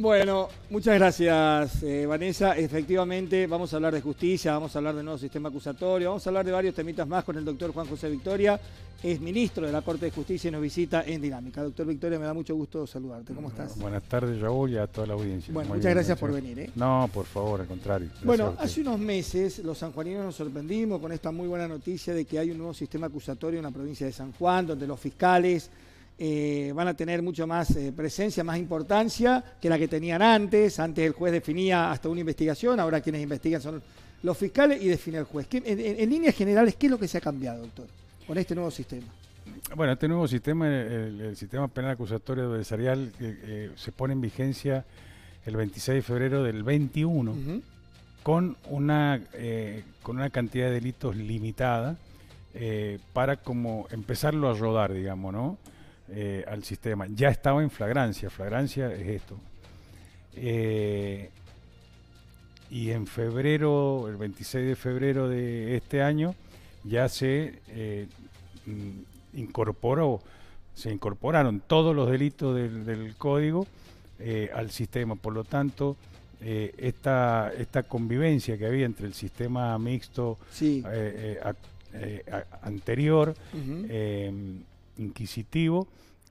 Bueno, muchas gracias eh, Vanessa. Efectivamente, vamos a hablar de justicia, vamos a hablar de nuevo sistema acusatorio, vamos a hablar de varios temitas más con el doctor Juan José Victoria, es ministro de la Corte de Justicia y nos visita en Dinámica. Doctor Victoria, me da mucho gusto saludarte. ¿Cómo estás? Buenas tardes, Raúl, y a toda la audiencia. Bueno, muchas gracias, por venir. ¿eh? No, por favor, al contrario. Bueno, hace unos meses los sanjuaninos nos sorprendimos con esta muy buena noticia de que hay un nuevo sistema acusatorio en la provincia de San Juan, donde los fiscales eh, van a tener mucho más eh, presencia, más importancia que la que tenían antes. Antes el juez definía hasta una investigación, ahora quienes investigan son los fiscales y define el juez. En, líneas generales, ¿qué es lo que se ha cambiado, doctor, con este nuevo sistema? Bueno, este nuevo sistema, el, sistema penal acusatorio adversarial, eh, se pone en vigencia el 26 de febrero del 21, con, una, con una cantidad de delitos limitada. para como empezarlo a rodar, digamos, ¿no? Eh, al sistema. Ya estaba en flagrancia, flagrancia es esto. Eh, y en febrero, el 26 de febrero de este año, ya se eh, incorporó, se incorporaron todos los delitos del, código al sistema. Por lo tanto, esta, esta convivencia que había entre el sistema mixto sí. anterior inquisitivo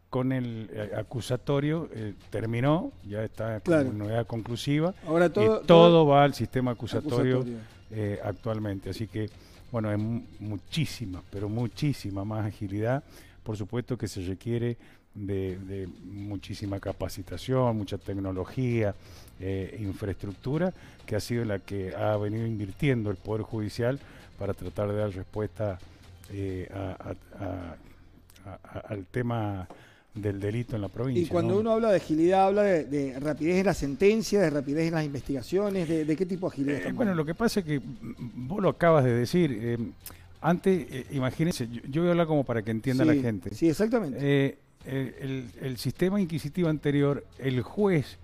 con el eh, acusatorio eh, terminó, ya está como novedad conclusiva. todo, y todo, va al sistema acusatorio, eh, actualmente. Así que, bueno, es muchísima, pero muchísima más agilidad. Por supuesto que se requiere de, muchísima capacitación, mucha tecnología, infraestructura, que ha sido la que ha venido invirtiendo el Poder Judicial para tratar de dar respuesta a al tema del delito en la provincia. Y cuando uno habla de agilidad, habla de, rapidez en la sentencia, de rapidez en las investigaciones, ¿de, qué tipo de agilidad? Eh, bueno, lo que pasa es que mm, mm, vos lo acabas de decir. Eh, antes, eh, imagínense, yo, voy a hablar como para que entienda la gente. Sí, exactamente. el, sistema inquisitivo anterior, el juez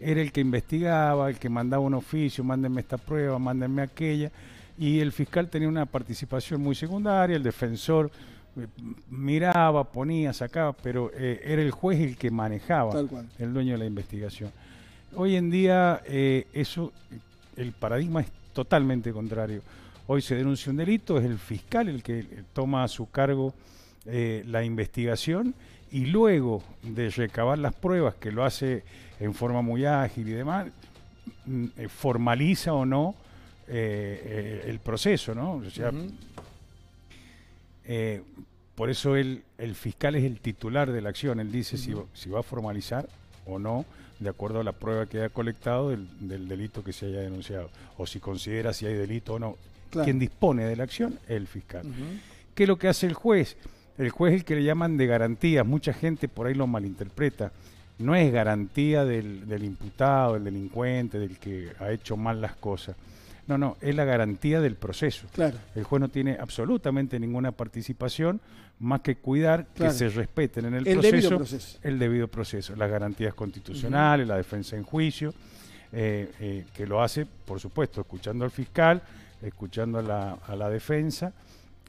era el que investigaba, el que mandaba un oficio, mándenme esta prueba, mándenme aquella, y el fiscal tenía una participación muy secundaria, el defensor eh, miraba, ponía, sacaba, pero eh, era el juez el que manejaba, el dueño de la investigación. Hoy en día eh, eso, el paradigma es totalmente contrario. Hoy se denuncia un delito, es el fiscal el que toma a su cargo la investigación y luego de recabar las pruebas, que lo hace en forma muy ágil y demás, mm, formaliza o no el proceso, ¿no? por eso el, el fiscal es el titular de la acción, él dice si, si va a formalizar o no, de acuerdo a la prueba que haya colectado del, delito que se haya denunciado, o si considera si hay delito o no. Quien dispone de la acción es el fiscal. ¿Qué es lo que hace el juez? El juez es el que le llaman de garantías, mucha gente por ahí lo malinterpreta. No es garantía del imputado, del delincuente, del que ha hecho mal las cosas no, no, es la garantía del proceso. Claro. El juez no tiene absolutamente ninguna participación más que cuidar que se respeten en el, proceso, proceso, el debido proceso, las garantías constitucionales, la defensa en juicio, eh, eh, que lo hace, por supuesto, escuchando al fiscal, escuchando a la, defensa.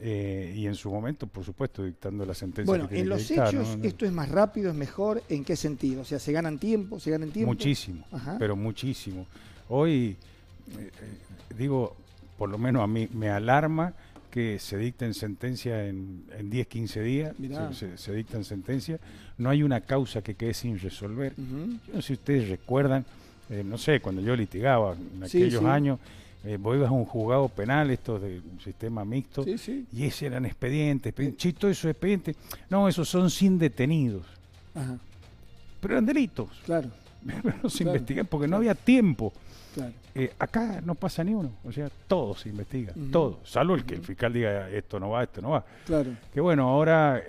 Eh, y en su momento, por supuesto, dictando la sentencia. Bueno, en los hechos esto es más rápido, es mejor, ¿en qué sentido? O sea, se ganan tiempo, se ganan tiempo. Muchísimo, pero muchísimo. Hoy eh, digo, por lo menos a mí me alarma que se dicten sentencias en, 10, 15 días, se, dictan sentencias, no hay una causa que quede sin resolver. Yo no sé si ustedes recuerdan, eh, no sé, cuando yo litigaba en aquellos años, eh, vos a un juzgado penal, estos un sistema mixto, y ese eran expedientes, expedientes chito esos expedientes, no, esos son sin detenidos, pero eran delitos. Claro. no se porque no había tiempo. Eh, acá no pasa ni uno, o sea, todo se investiga, todo, salvo el que el fiscal diga esto no va, esto no va. Que bueno, ahora,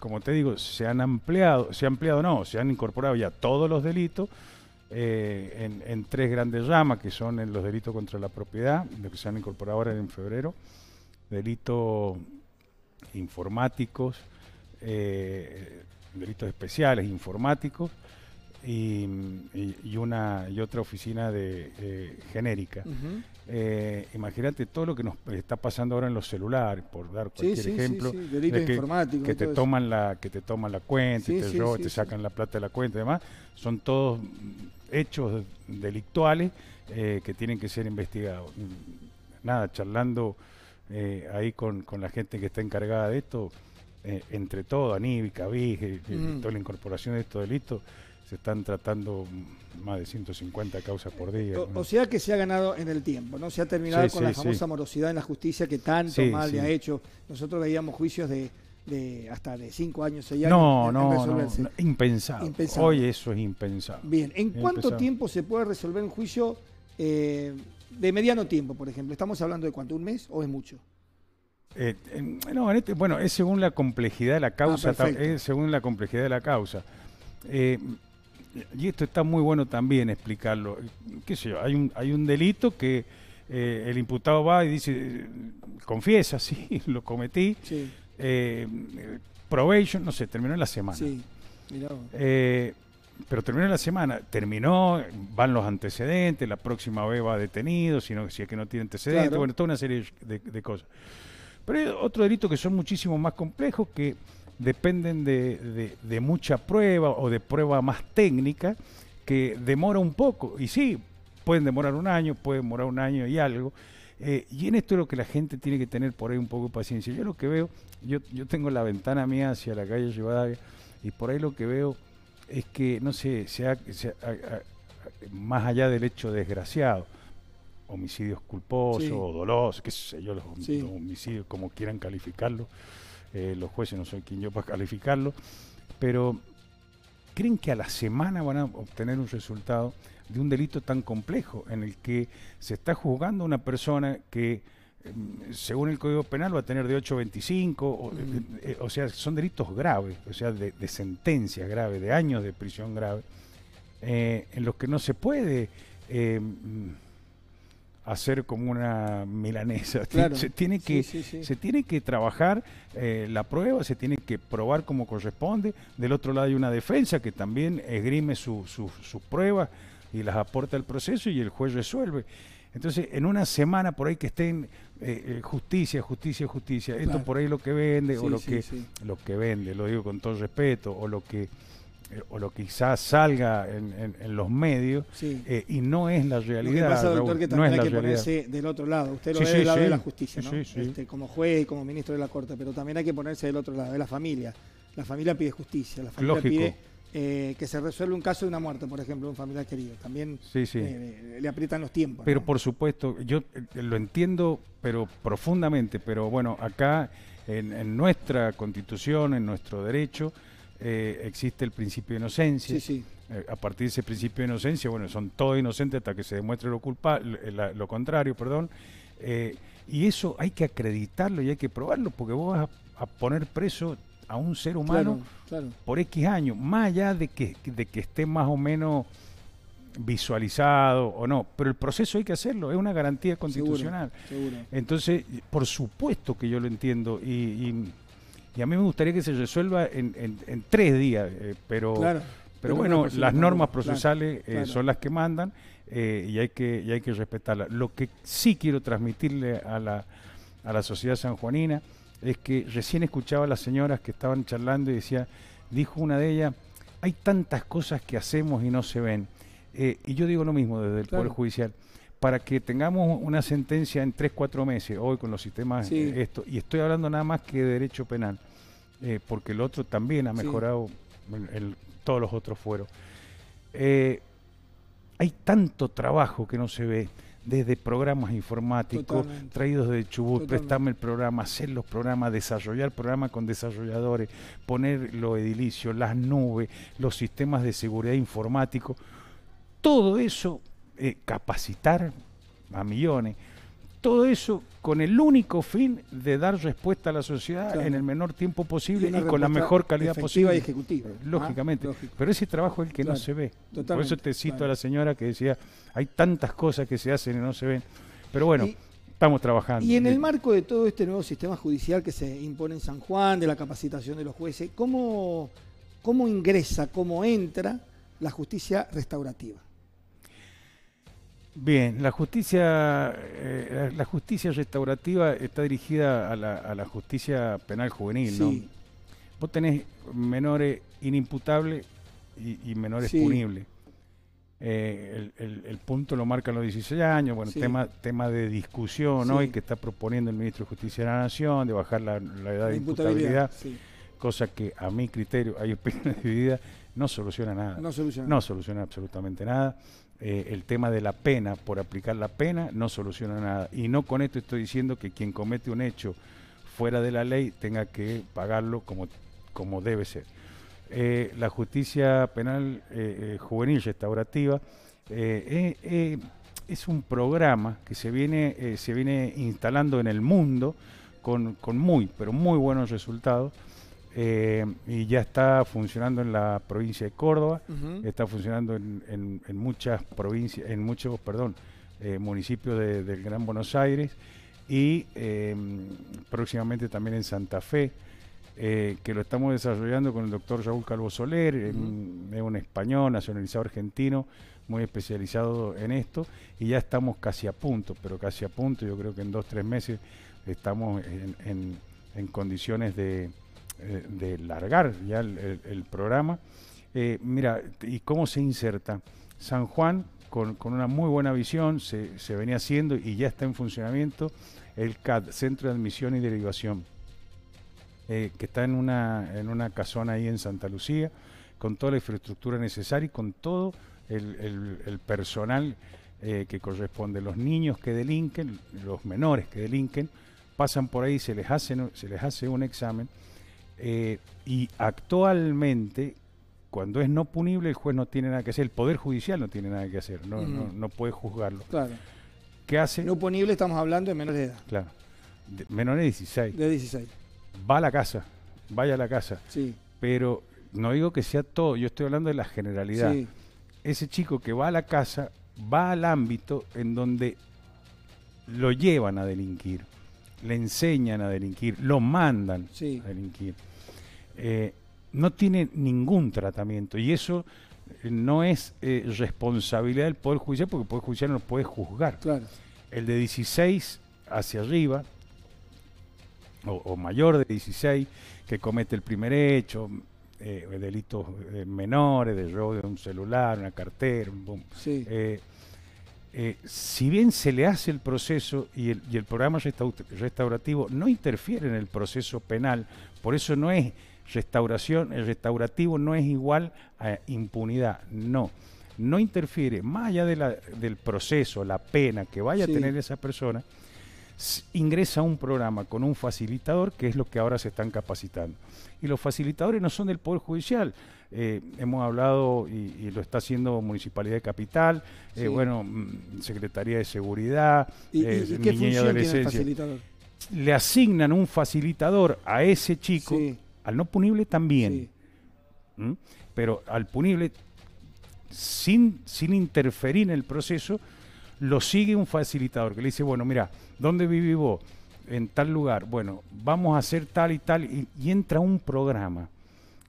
como te digo, se han ampliado, se han ampliado, no, se han incorporado ya todos los delitos eh, en, tres grandes ramas, que son los delitos contra la propiedad, los que se han incorporado ahora en febrero, delitos informáticos, eh, delitos especiales informáticos y, una, y otra oficina de eh, genérica. Eh, imagínate todo lo que nos está pasando ahora en los celulares, por dar cualquier ejemplo, que, te toman la que te toman la cuenta, te, roban, te sacan la plata de la cuenta y demás, son todos hechos delictuales eh, que tienen que ser investigados. Nada, charlando ahí con, la gente que está encargada de esto, entre todo, Aníbica, Cabig, toda la incorporación de estos delitos, se están tratando más de 150 causas por día. O, sea que se ha ganado en el tiempo, ¿no? Se ha terminado con la famosa morosidad en la justicia que tanto mal le ha hecho. Nosotros veíamos juicios de, hasta de cinco años, seis años. No, no, impensable. Hoy eso es impensable. Bien, ¿en cuánto tiempo se puede resolver un juicio eh, de mediano tiempo, por ejemplo? ¿Estamos hablando de cuánto? ¿Un mes o es mucho? Eh, no, este, bueno, es según la complejidad de la causa, ah, según la complejidad de la causa. Eh, y esto está muy bueno también explicarlo, hay un, hay un delito que eh, el imputado va y dice, confiesa, sí, lo cometí, eh, probation, no sé, terminó en la semana. Sí, eh, pero terminó en la semana, terminó, van los antecedentes, la próxima vez va detenido, sino, si es que no tiene antecedentes, bueno, toda una serie de, de cosas. Pero hay otro delito que son muchísimo más complejos que dependen de, mucha prueba o de prueba más técnica que demora un poco. Y sí, pueden demorar un año, pueden demorar un año y algo. Eh, y en esto es lo que la gente tiene que tener por ahí un poco de paciencia. Yo lo que veo, yo, yo tengo la ventana mía hacia la calle Rivadavia y por ahí lo que veo es que, no sé, sea más allá del hecho desgraciado, homicidios culposos o qué sé yo, los homicidios, como quieran calificarlo, eh, los jueces no soy quien yo para calificarlo, pero ¿creen que a la semana van a obtener un resultado de un delito tan complejo en el que se está juzgando una persona que mm, según el Código Penal va a tener de 8 a 25, eh, eh, o, sea, son delitos graves, o sea, de, de sentencia grave, de años de prisión grave, en los que no se puede mm, hacer como una milanesa. Se, tiene que, se tiene que trabajar eh, la prueba, se tiene que probar como corresponde. Del otro lado hay una defensa que también esgrime sus su, pruebas y las aporta al proceso y el juez resuelve. Entonces, en una semana por ahí que estén eh, eh, justicia, justicia, justicia, esto por ahí lo que vende, o lo que, lo que vende, lo digo con todo respeto, o lo que eh, o lo quizás salga en, los medios eh, y no es la realidad. Lo que pasa, doctor, que también hay que ponerse del otro lado. Usted lo ve del lado de la justicia, ¿no? Este, como juez y como ministro de la Corte, pero también hay que ponerse del otro lado, de la familia. La familia pide justicia, la familia pide eh, que se resuelva un caso de una muerte, por ejemplo, de un familiar querido. También le aprietan los tiempos. Pero por supuesto, yo lo entiendo, pero profundamente, pero bueno, acá en nuestra constitución, en nuestro derecho, eh, existe el principio de inocencia. Eh, a partir de ese principio de inocencia, bueno, son todos inocentes hasta que se demuestre lo, culpa, lo, eh, contrario, perdón. y eso hay que acreditarlo y hay que probarlo, porque vos vas a, poner preso a un ser humano por X años, más allá de que, que esté más o menos visualizado o no, pero el proceso hay que hacerlo, es una garantía constitucional. Entonces, por supuesto que yo lo entiendo y y a mí me gustaría que se resuelva en, en, tres días, eh, pero, pero bueno, las normas procesales eh, son las que mandan eh, y, hay que, que respetarlas. Lo que sí quiero transmitirle a la, a la sociedad sanjuanina es que recién escuchaba a las señoras que estaban charlando y decía, dijo una de ellas, hay tantas cosas que hacemos y no se ven. y yo digo lo mismo desde el Poder Judicial para que tengamos una sentencia en 3, 4 meses, hoy con los sistemas, eh, esto, y estoy hablando nada más que de derecho penal, eh, porque el otro también ha mejorado todos los otros fueros. Eh, hay tanto trabajo que no se ve desde programas informáticos traídos de Chubut, prestarme el programa, hacer los programas, desarrollar programas con desarrolladores, poner los edilicios, las nubes, los sistemas de seguridad informático. Todo eso eh, capacitar a millones. Todo eso con el único fin de dar respuesta a la sociedad en el menor tiempo posible y, con la mejor calidad posible. ejecutiva. Lógicamente. Pero ese trabajo es el que no se ve. Por eso te cito a la señora que decía, hay tantas cosas que se hacen y no se ven. Pero bueno, estamos trabajando. Y en el marco de todo este nuevo sistema judicial que se impone en San Juan, de la capacitación de los jueces, ¿cómo, cómo ingresa, cómo entra la justicia restaurativa? Bien, la justicia, eh, la justicia restaurativa está dirigida a la, justicia penal juvenil, ¿no? Vos tenés menores inimputables y, menores punibles. Eh, el, punto lo marcan los 16 años, bueno, tema, tema de discusión hoy que está proponiendo el ministro de Justicia de la Nación, de bajar la, edad de imputabilidad, cosa que a mi criterio, hay opiniones divididas, no soluciona nada. No soluciona absolutamente nada. Eh, el tema de la pena, por aplicar la pena, no soluciona nada. Y no con esto estoy diciendo que quien comete un hecho fuera de la ley tenga que pagarlo como, debe ser. Eh, la justicia penal eh, juvenil restaurativa es un programa que se viene, se viene instalando en el mundo con, con muy, pero muy buenos resultados. Eh, y ya está funcionando en la provincia de Córdoba, está funcionando en, muchas provincias, en muchos, perdón, eh, municipios del Gran Buenos Aires y em, próximamente también en Santa Fe, eh, que lo estamos desarrollando con el doctor Raúl Calvo Soler, es un español nacionalizado argentino, muy especializado en esto, y ya estamos casi a punto, pero casi a punto, yo creo que en dos, tres meses estamos en condiciones de, eh, de largar ya el, programa. Eh, mira, y cómo se inserta. San Juan, con, una muy buena visión, se, venía haciendo y ya está en funcionamiento el CAD, Centro de Admisión y Derivación, eh, que está en una, en una casona ahí en Santa Lucía, con toda la infraestructura necesaria y con todo el, personal que corresponde. Los niños que delinquen, los menores que delinquen, pasan por ahí, se les se les hace un examen eh, y actualmente, cuando es no punible, el juez no tiene nada que hacer, el Poder Judicial no tiene nada que hacer, no, no, mm. puede juzgarlo. Claro. ¿Qué hace? No punible estamos hablando de menores de edad. Claro. menores de 16. De 16. Va a la casa, vaya a la casa. Sí. Pero no digo que sea todo, yo estoy hablando de la generalidad. Sí. Ese chico que va a la casa va al ámbito en donde lo llevan a delinquir le enseñan a delinquir, lo mandan a delinquir. Eh, no tiene ningún tratamiento y eso eh, no es eh, responsabilidad del Poder Judicial porque el Poder Judicial no lo puede juzgar. El de 16 hacia arriba, o, mayor de 16, que comete el primer hecho, delitos menores, de robo de un celular, una cartera, un boom. Eh, si bien se le hace el proceso y el, programa restaurativo no interfiere en el proceso penal, por eso no es restauración, el restaurativo no es igual a impunidad, no no interfiere, más allá del proceso, la pena que vaya a tener esa persona, ingresa a un programa con un facilitador, que es lo que ahora se están capacitando. Y los facilitadores no son del Poder Judicial. Eh, hemos hablado y, lo está haciendo Municipalidad de Capital, eh, bueno, mm, Secretaría de Seguridad, ¿Y, eh, qué facilitador? Le asignan un facilitador a ese chico, al no punible también, pero al punible sin, sin interferir en el proceso, lo sigue un facilitador que le dice, bueno, mira, ¿dónde viví vos? En tal lugar. Bueno, vamos a hacer tal y tal. Y, entra un programa.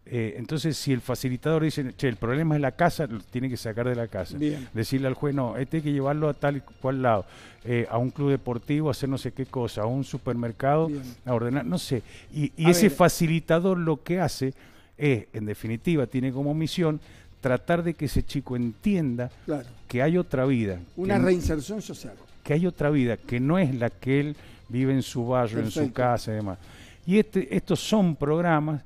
Eh, entonces, si el facilitador dice, che, el problema es la casa, lo tiene que sacar de la casa. Decirle al juez, no, este hay que llevarlo a tal y cual lado, eh, a un club deportivo, a hacer no sé qué cosa, a un supermercado, a ordenar, no sé. Y, ese facilitador lo que hace es, en definitiva, tiene como misión tratar de que ese chico entienda que hay otra vida. Una reinserción social. Que hay otra vida, que no es la que él vive en su barrio, en su casa y demás. Y este, estos son programas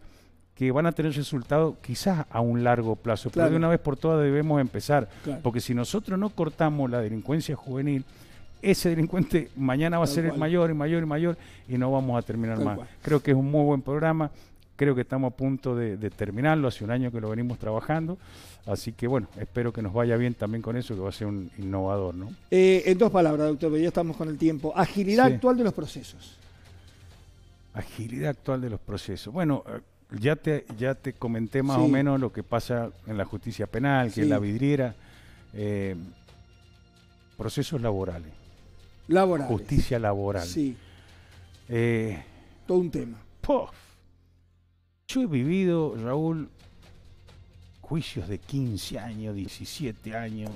que van a tener resultados quizás a un largo plazo, pero de una vez por todas debemos empezar, porque si nosotros no cortamos la delincuencia juvenil, ese delincuente mañana va a ser el mayor y mayor y mayor y no vamos a terminar más. Creo que es un muy buen programa creo que estamos a punto de, terminarlo, hace un año que lo venimos trabajando, así que bueno, espero que nos vaya bien también con eso, que va a ser un innovador, ¿no? Eh, en dos palabras, doctor, ya estamos con el tiempo. Agilidad actual de los procesos. Agilidad actual de los procesos. Bueno, eh, ya te, ya te comenté más o menos lo que pasa en la justicia penal, que es la vidriera, eh, procesos laborales. Laborales. Justicia laboral. Sí. Todo un tema. Puf. Yo he vivido, Raúl, juicios de 15 años, 17 años,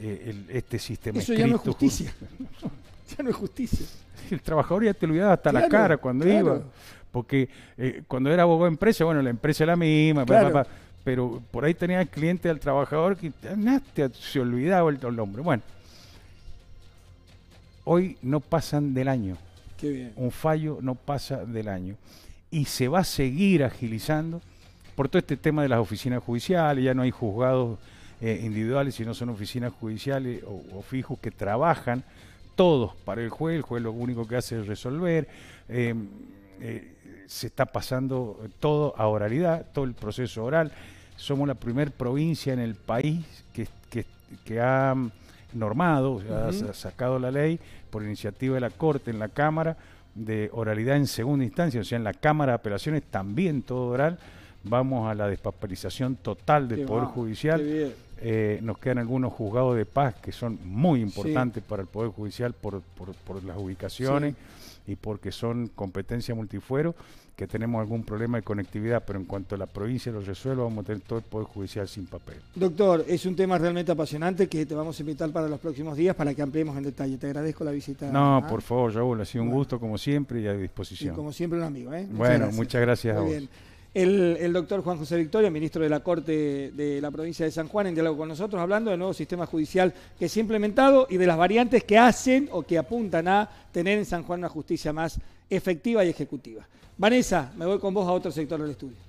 eh, este sistema Eso ya no es justicia. ya no es justicia. El trabajador ya te olvidaba hasta la cara cuando iba. Porque eh, cuando era abogado de empresa, bueno, la empresa era la misma, pero por ahí tenía el cliente al trabajador que se olvidaba el, hombre. nombre. Bueno, hoy no pasan del año. Qué Un fallo no pasa del año y se va a seguir agilizando por todo este tema de las oficinas judiciales, ya no hay juzgados eh, individuales, sino son oficinas judiciales o, fijos que trabajan todos para el juez, el juez lo único que hace es resolver, eh, eh, se está pasando todo a oralidad, todo el proceso oral, somos la primer provincia en el país que, ha normado, ha sacado la ley por iniciativa de la Corte en la Cámara, de oralidad en segunda instancia, o sea, en la Cámara de Apelaciones también todo oral. Vamos a la despapelización total del Poder Judicial. Eh, nos quedan algunos juzgados de paz que son muy importantes para el Poder Judicial por, por, las ubicaciones y porque son competencia multifuero, que tenemos algún problema de conectividad, pero en cuanto a la provincia lo resuelva, vamos a tener todo el Poder Judicial sin papel. Doctor, es un tema realmente apasionante que te vamos a invitar para los próximos días para que ampliemos en detalle. Te agradezco la visita. No, ¿ah? por favor, Raúl, ha sido un gusto como siempre y a disposición. Y como siempre un amigo, ¿eh? bueno, muchas gracias a vos. Bien. El, doctor Juan José Victoria, ministro de la Corte de la provincia de San Juan, en diálogo con nosotros, hablando del nuevo sistema judicial que se ha implementado y de las variantes que hacen o que apuntan a tener en San Juan una justicia más efectiva y ejecutiva. Vanessa, me voy con vos a otro sector del estudio.